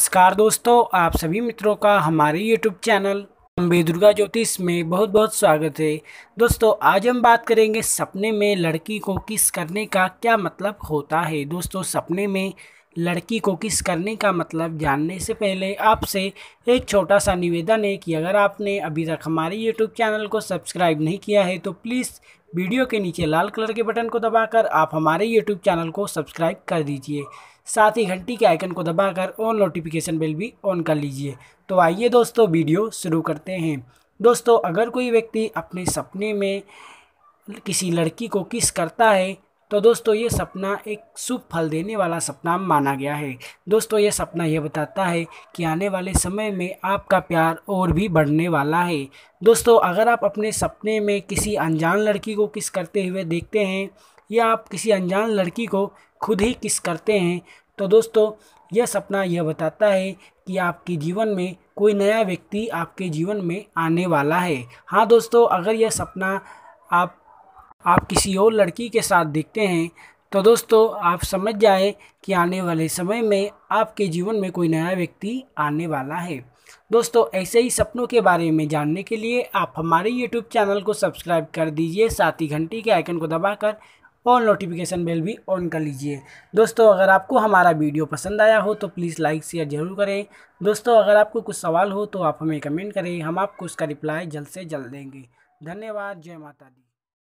नमस्कार दोस्तों आप सभी मित्रों का हमारे यूट्यूब चैनल अम्बे दुर्गा ज्योतिष में बहुत बहुत स्वागत है दोस्तों आज हम बात करेंगे सपने में लड़की को किस करने का क्या मतलब होता है दोस्तों सपने में लड़की को किस करने का मतलब जानने से पहले आपसे एक छोटा सा निवेदन है कि अगर आपने अभी तक हमारे यूट्यूब चैनल को सब्सक्राइब नहीं किया है तो प्लीज़ वीडियो के नीचे लाल कलर के बटन को दबाकर आप हमारे यूट्यूब चैनल को सब्सक्राइब कर दीजिए साथ ही घंटी के आइकन को दबाकर ऑन नोटिफिकेशन बेल भी ऑन कर लीजिए तो आइए दोस्तों वीडियो शुरू करते हैं दोस्तों अगर कोई व्यक्ति अपने सपने में किसी लड़की को किस करता है तो दोस्तों ये सपना एक शुभ फल देने वाला सपना माना गया है दोस्तों ये सपना यह बताता है कि आने वाले समय में आपका प्यार और भी बढ़ने वाला है दोस्तों अगर आप अपने सपने में किसी अनजान लड़की को किस करते हुए देखते हैं या आप किसी अनजान लड़की को खुद ही किस करते हैं तो दोस्तों यह सपना यह बताता है कि आपके जीवन में कोई नया व्यक्ति आपके जीवन में आने वाला है हाँ दोस्तों अगर यह सपना आप आप किसी और लड़की के साथ देखते हैं तो दोस्तों आप समझ जाए कि आने वाले समय में आपके जीवन में कोई नया व्यक्ति आने वाला है दोस्तों ऐसे ही सपनों के बारे में जानने के लिए आप हमारे यूट्यूब चैनल को सब्सक्राइब कर दीजिए साथ ही घंटी के आइकन को दबाकर और नोटिफिकेशन बेल भी ऑन कर लीजिए दोस्तों अगर आपको हमारा वीडियो पसंद आया हो तो प्लीज़ लाइक शेयर ज़रूर करें दोस्तों अगर आपको कुछ सवाल हो तो आप हमें कमेंट करें हम आपको उसका रिप्लाई जल्द से जल्द देंगे धन्यवाद जय माता दी